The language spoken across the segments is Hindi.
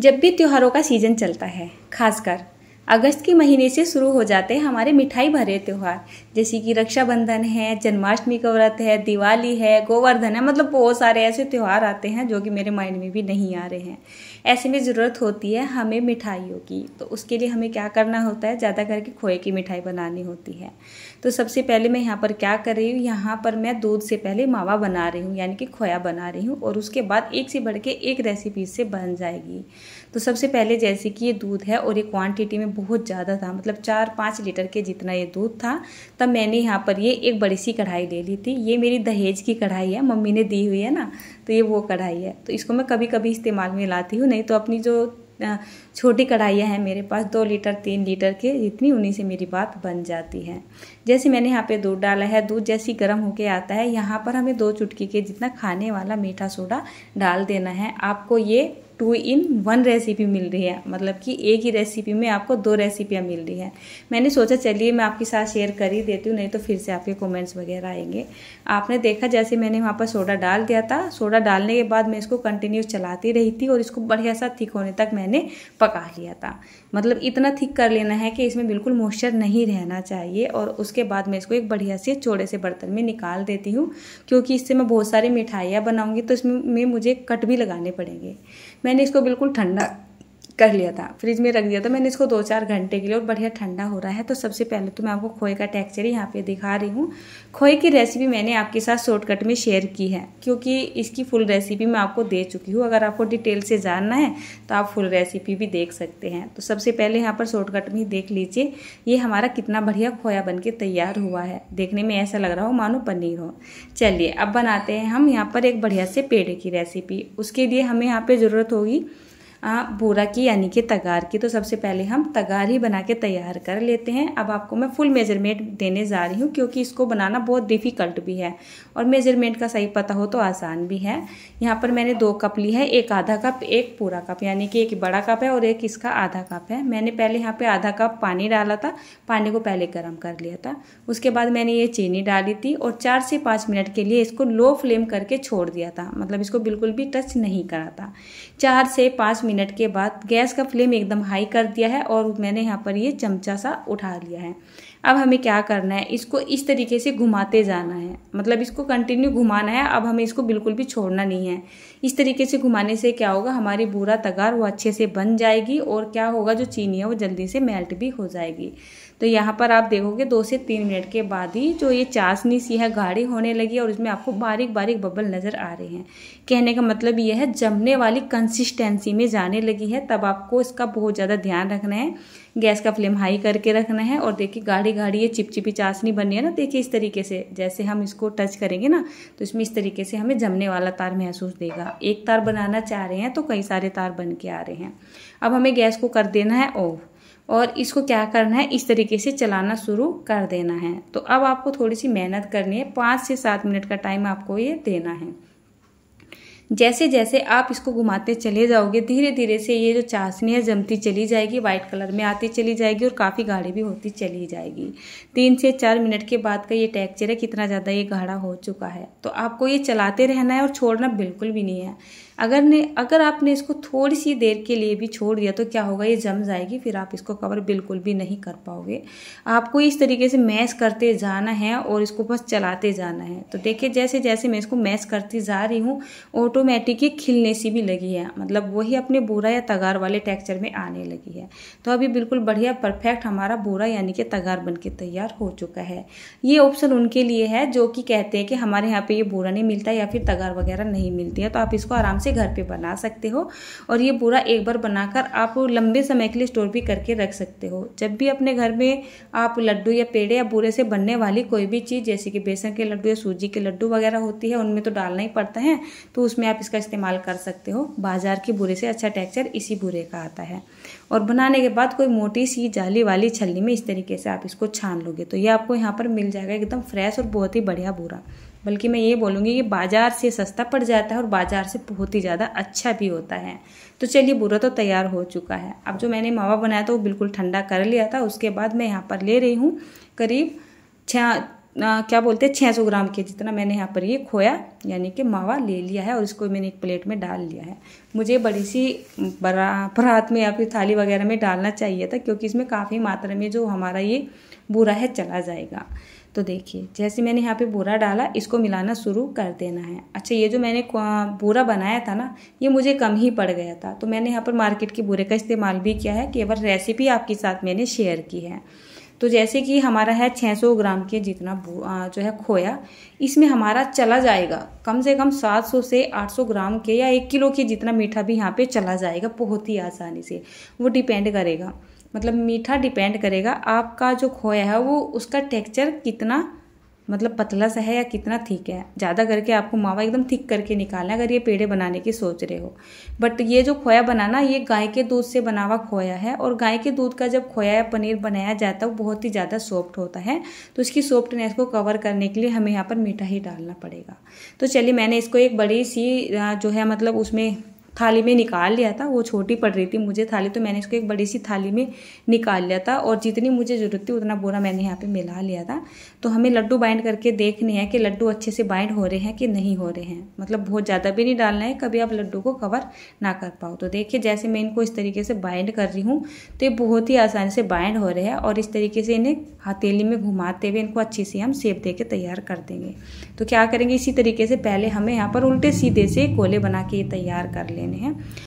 जब भी त्योहारों का सीज़न चलता है खासकर अगस्त के महीने से शुरू हो जाते हैं हमारे मिठाई भरे त्यौहार जैसे कि रक्षाबंधन है जन्माष्टमी का व्रत है दिवाली है गोवर्धन है मतलब बहुत सारे ऐसे त्यौहार आते हैं जो कि मेरे माइंड में भी नहीं आ रहे हैं ऐसे में ज़रूरत होती है हमें मिठाइयों की तो उसके लिए हमें क्या करना होता है ज़्यादा करके खोए की मिठाई बनानी होती है तो सबसे पहले मैं यहाँ पर क्या कर रही हूँ यहाँ पर मैं दूध से पहले मावा बना रही हूँ यानी कि खोया बना रही हूँ और उसके बाद एक से बढ़ के एक रेसिपी से बन जाएगी तो सबसे पहले जैसे कि ये दूध है और ये क्वांटिटी में बहुत ज़्यादा था मतलब चार पाँच लीटर के जितना ये दूध था तब मैंने यहाँ पर ये एक बड़ी सी कढ़ाई ले ली थी ये मेरी दहेज की कढ़ाई है मम्मी ने दी हुई है ना तो ये वो कढ़ाई है तो इसको मैं कभी कभी इस्तेमाल में लाती हूँ नहीं तो अपनी जो छोटी कढ़ाइयाँ हैं मेरे पास दो लीटर तीन लीटर के जितनी उन्हीं से मेरी बात बन जाती है जैसे मैंने यहाँ पे दूध डाला है दूध जैसे गर्म होके आता है यहाँ पर हमें दो चुटकी के जितना खाने वाला मीठा सोडा डाल देना है आपको ये टू इन वन रेसिपी मिल रही है मतलब कि एक ही रेसिपी में आपको दो रेसिपियाँ मिल रही है मैंने सोचा चलिए मैं आपके साथ शेयर कर ही देती हूँ नहीं तो फिर से आपके कमेंट्स वगैरह आएंगे आपने देखा जैसे मैंने वहाँ पर सोडा डाल दिया था सोडा डालने के बाद मैं इसको कंटिन्यूस चलाती रही थी और इसको बढ़िया सा थिक होने तक मैंने पका लिया था मतलब इतना थिक कर लेना है कि इसमें बिल्कुल मॉइस्चर नहीं रहना चाहिए और उसके बाद मैं इसको एक बढ़िया से चौड़े से बर्तन में निकाल देती हूँ क्योंकि इससे मैं बहुत सारी मिठाइयाँ बनाऊँगी तो इसमें मुझे कट भी लगाने पड़ेंगे मैंने इसको बिल्कुल ठंडा कर लिया था फ्रिज में रख दिया था मैंने इसको दो चार घंटे के लिए और बढ़िया ठंडा हो रहा है तो सबसे पहले तो मैं आपको खोए का टेक्सचर यहाँ पे दिखा रही हूँ खोए की रेसिपी मैंने आपके साथ शॉर्टकट में शेयर की है क्योंकि इसकी फुल रेसिपी मैं आपको दे चुकी हूँ अगर आपको डिटेल से जानना है तो आप फुल रेसिपी भी देख सकते हैं तो सबसे पहले यहाँ पर शॉर्टकट में देख लीजिए ये हमारा कितना बढ़िया खोया बन तैयार हुआ है देखने में ऐसा लग रहा हो मानो पनीर हो चलिए अब बनाते हैं हम यहाँ पर एक बढ़िया से पेड़े की रेसिपी उसके लिए हमें यहाँ पर ज़रूरत होगी बोरा की यानी कि तगार की तो सबसे पहले हम तगार ही बना के तैयार कर लेते हैं अब आपको मैं फुल मेजरमेंट देने जा रही हूँ क्योंकि इसको बनाना बहुत डिफ़िकल्ट भी है और मेजरमेंट का सही पता हो तो आसान भी है यहाँ पर मैंने दो कप ली है एक आधा कप एक पूरा कप यानी कि एक बड़ा कप है और एक इसका आधा कप है मैंने पहले यहाँ पर आधा कप पानी डाला था पानी को पहले गर्म कर लिया था उसके बाद मैंने ये चीनी डाली थी और चार से पाँच मिनट के लिए इसको लो फ्लेम करके छोड़ दिया था मतलब इसको बिल्कुल भी टच नहीं करा था चार से पाँच मिनट के बाद गैस का फ्लेम एकदम हाई कर दिया है और मैंने यहाँ पर ये चमचा सा उठा लिया है अब हमें क्या करना है इसको इस तरीके से घुमाते जाना है मतलब इसको कंटिन्यू घुमाना है अब हमें इसको बिल्कुल भी छोड़ना नहीं है इस तरीके से घुमाने से क्या होगा हमारी बूरा तगार वो अच्छे से बन जाएगी और क्या होगा जो चीनी है वो जल्दी से मेल्ट भी हो जाएगी तो यहाँ पर आप देखोगे दो से तीन मिनट के बाद ही जो ये चाशनी सी है गाढ़ी होने लगी और इसमें आपको बारीक बारीक बबल नज़र आ रहे हैं कहने का मतलब यह है जमने वाली कंसिस्टेंसी में जाने लगी है तब आपको इसका बहुत ज़्यादा ध्यान रखना है गैस का फ्लेम हाई करके रखना है और देखिए गाढ़ी गाढ़ी ये चिपचिपी चाशनी बनी है ना देखिए इस तरीके से जैसे हम इसको टच करेंगे ना तो इसमें इस तरीके से हमें जमने वाला तार महसूस देगा एक तार बनाना चाह रहे हैं तो कई सारे तार बन के आ रहे हैं अब हमें गैस को कर देना है ऑफ और इसको क्या करना है इस तरीके से चलाना शुरू कर देना है तो अब आपको थोड़ी सी मेहनत करनी है पाँच से सात मिनट का टाइम आपको ये देना है जैसे जैसे आप इसको घुमाते चले जाओगे धीरे धीरे से ये जो चाशनी है जमती चली जाएगी वाइट कलर में आती चली जाएगी और काफ़ी गाढ़ी भी होती चली जाएगी तीन से चार मिनट के बाद का ये टेक्चर है कितना ज़्यादा ये गाढ़ा हो चुका है तो आपको ये चलाते रहना है और छोड़ना बिल्कुल भी नहीं है अगर ने अगर आपने इसको थोड़ी सी देर के लिए भी छोड़ दिया तो क्या होगा ये जम जाएगी फिर आप इसको कवर बिल्कुल भी नहीं कर पाओगे आपको इस तरीके से मैश करते जाना है और इसको बस चलाते जाना है तो देखिए जैसे जैसे मैं इसको मैश करती जा रही हूँ ऑटोमेटिक ही खिलने सी भी लगी है मतलब वही अपने बोरा या तगार वाले टेक्स्चर में आने लगी है तो अभी बिल्कुल बढ़िया परफेक्ट हमारा बोरा यानी कि तगार बन के तैयार हो चुका है ये ऑप्शन उनके लिए है जो कि कहते हैं कि हमारे यहाँ पर ये बोरा नहीं मिलता या फिर तगार वगैरह नहीं मिलती है तो आप इसको आराम से से घर पे बना सकते हो और ये पूरा एक बार बनाकर आप लंबे समय के लिए स्टोर भी करके रख सकते हो जब भी अपने घर में आप लड्डू या पेड़े या बूरे से बनने वाली कोई भी चीज़ जैसे कि बेसन के लड्डू या सूजी के लड्डू वगैरह होती है उनमें तो डालना ही पड़ता है तो उसमें आप इसका इस्तेमाल कर सकते हो बाजार के बुरे से अच्छा टेक्चर इसी बुरे का आता है और बनाने के बाद कोई मोटी सी जाली वाली छलनी में इस तरीके से आप इसको छान लोगे तो ये आपको यहाँ पर मिल जाएगा एकदम फ्रेश और बहुत ही बढ़िया बूरा बल्कि मैं ये बोलूँगी कि बाज़ार से सस्ता पड़ जाता है और बाज़ार से बहुत ही ज़्यादा अच्छा भी होता है तो चलिए बुरा तो तैयार हो चुका है अब जो मैंने मावा बनाया था वो बिल्कुल ठंडा कर लिया था उसके बाद मैं यहाँ पर ले रही हूँ करीब छः क्या बोलते हैं छः सौ ग्राम के जितना मैंने यहाँ पर ये खोया यानी कि मावा ले लिया है और इसको मैंने एक प्लेट में डाल लिया है मुझे बड़ी सी बरा बरात में या फिर थाली वगैरह में डालना चाहिए था क्योंकि इसमें काफ़ी मात्रा में जो हमारा ये बुरा है चला जाएगा तो देखिए जैसे मैंने यहाँ पे बूरा डाला इसको मिलाना शुरू कर देना है अच्छा ये जो मैंने बूरा बनाया था ना ये मुझे कम ही पड़ गया था तो मैंने यहाँ पर मार्केट के बोरे का इस्तेमाल भी किया है केवल रेसिपी आपके साथ मैंने शेयर की है तो जैसे कि हमारा है 600 ग्राम के जितना जो है खोया इसमें हमारा चला जाएगा कम से कम 700 से 800 ग्राम के या एक किलो के जितना मीठा भी यहाँ पे चला जाएगा बहुत ही आसानी से वो डिपेंड करेगा मतलब मीठा डिपेंड करेगा आपका जो खोया है वो उसका टेक्सचर कितना मतलब पतला सा है या कितना थिक है ज़्यादा करके आपको मावा एकदम थिक करके निकालना है अगर ये पेड़े बनाने की सोच रहे हो बट ये जो खोया बनाना ये गाय के दूध से बना हुआ खोया है और गाय के दूध का जब खोया या पनीर बनाया जाता है वो बहुत ही ज़्यादा सॉफ्ट होता है तो इसकी सॉफ्टनेस को कवर करने के लिए हमें यहाँ पर मीठा ही डालना पड़ेगा तो चलिए मैंने इसको एक बड़ी सी जो है मतलब उसमें थाली में निकाल लिया था वो छोटी पड़ रही थी मुझे थाली तो मैंने इसको एक बड़ी सी थाली में निकाल लिया था और जितनी मुझे ज़रूरत थी उतना बोरा मैंने यहाँ पे मिला लिया था तो हमें लड्डू बाइंड करके देखने हैं कि लड्डू अच्छे से बाइंड हो रहे हैं कि नहीं हो रहे हैं मतलब बहुत ज़्यादा भी नहीं डालना है कभी आप लड्डू को कवर ना कर पाओ तो देखिए जैसे मैं इनको इस तरीके से बाइंड कर रही हूँ तो ये बहुत ही आसानी से बाइंड हो रहे हैं और इस तरीके से इन्हें हथेली में घुमाते हुए इनको अच्छे से हम सेब दे के तैयार कर देंगे तो क्या करेंगे इसी तरीके से पहले हमें यहाँ पर उल्टे सीधे से कोले बना के तैयार कर लें लेने हैं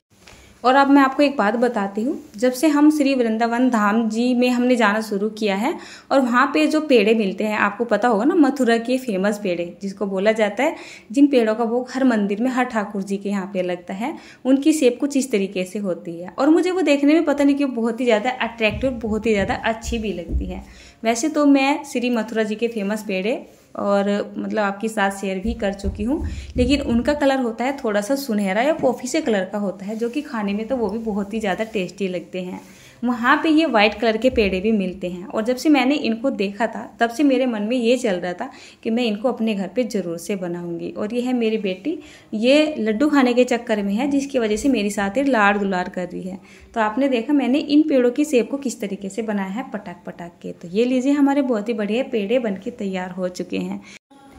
और अब मैं आपको एक बात बताती हूँ जब से हम श्री वृंदावन धाम जी में हमने जाना शुरू किया है और वहाँ पे जो पेड़े मिलते हैं आपको पता होगा ना मथुरा के फेमस पेड़े जिसको बोला जाता है जिन पेड़ों का वो हर मंदिर में हर ठाकुर जी के यहाँ पे लगता है उनकी सेप कुछ इस तरीके से होती है और मुझे वो देखने में पता नहीं क्यों बहुत ही ज़्यादा अट्रैक्टिव बहुत ही ज़्यादा अच्छी भी लगती है वैसे तो मैं श्री मथुरा जी के फेमस पेड़े और मतलब आपके साथ शेयर भी कर चुकी हूँ लेकिन उनका कलर होता है थोड़ा सा सुनहरा या कॉफ़ी से कलर का होता है जो कि खाने में तो वो भी बहुत ही ज़्यादा टेस्टी लगते हैं वहाँ पे ये वाइट कलर के पेड़े भी मिलते हैं और जब से मैंने इनको देखा था तब से मेरे मन में ये चल रहा था कि मैं इनको अपने घर पे ज़रूर से बनाऊंगी और ये है मेरी बेटी ये लड्डू खाने के चक्कर में है जिसकी वजह से मेरी साथ ये लाड़ दुलार कर रही है तो आपने देखा मैंने इन पेड़ों की सेब को किस तरीके से बनाया है पटाख पटाख के तो ये लीजिए हमारे बहुत ही बढ़िया पेड़े बन तैयार हो चुके हैं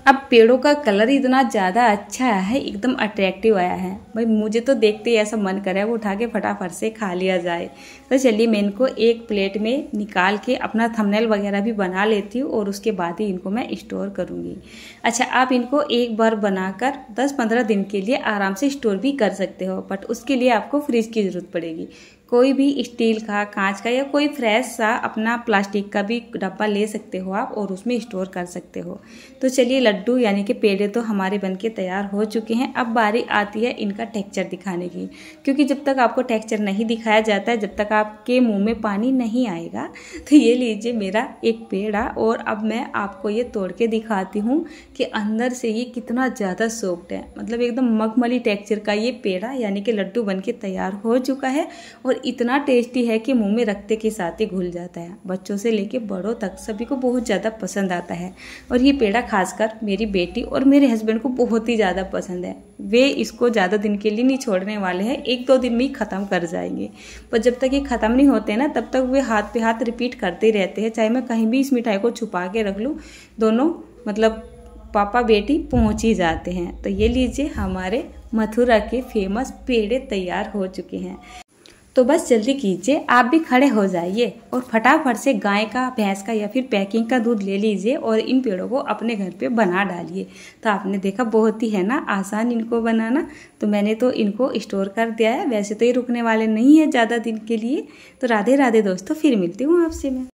अब पेड़ों का कलर इतना ज़्यादा अच्छा है एकदम अट्रैक्टिव आया है भाई मुझे तो देखते ही ऐसा मन करा है वो उठा के फटाफट से खा लिया जाए तो चलिए मैं इनको एक प्लेट में निकाल के अपना थंबनेल वगैरह भी बना लेती हूँ और उसके बाद ही इनको मैं स्टोर करूँगी अच्छा आप इनको एक बार बनाकर 10-15 दिन के लिए आराम से स्टोर भी कर सकते हो बट उसके लिए आपको फ्रिज की ज़रूरत पड़ेगी कोई भी स्टील का कांच का या कोई फ्रेश सा अपना प्लास्टिक का भी डब्बा ले सकते हो आप और उसमें स्टोर कर सकते हो तो चलिए लड्डू यानी कि पेड़े तो हमारे बन के तैयार हो चुके हैं अब बारी आती है इनका टेक्चर दिखाने की क्योंकि जब तक आपको टेक्चर नहीं दिखाया जाता है जब तक आपके मुँह में पानी नहीं आएगा तो ये लीजिए मेरा एक पेड़ा और अब मैं आपको ये तोड़ के दिखाती हूँ कि अंदर से ये कितना ज़्यादा सॉफ्ट है मतलब एकदम मखमली टेक्चर का ये पेड़ा यानी कि लड्डू बन के तैयार हो चुका है और इतना टेस्टी है कि मुंह में रखते के साथ ही घुल जाता है बच्चों से लेके बड़ों तक सभी को बहुत ज़्यादा पसंद आता है और ये पेड़ा खासकर मेरी बेटी और मेरे हस्बैंड को बहुत ही ज़्यादा पसंद है वे इसको ज़्यादा दिन के लिए नहीं छोड़ने वाले हैं एक दो दिन में ही ख़त्म कर जाएंगे पर जब तक ये ख़त्म नहीं होते ना तब तक वे हाथ पे हाथ रिपीट करते रहते हैं चाहे मैं कहीं भी इस मिठाई को छुपा के रख लूँ दोनों मतलब पापा बेटी पहुँच ही जाते हैं तो ये लीजिए हमारे मथुरा के फेमस पेड़े तैयार हो चुके हैं तो बस जल्दी कीजिए आप भी खड़े हो जाइए और फटाफट से गाय का भैंस का या फिर पैकिंग का दूध ले लीजिए और इन पेड़ों को अपने घर पे बना डालिए तो आपने देखा बहुत ही है ना आसान इनको बनाना तो मैंने तो इनको स्टोर कर दिया है वैसे तो ये रुकने वाले नहीं है ज़्यादा दिन के लिए तो राधे राधे दोस्तों फिर मिलती हूँ आपसे मैं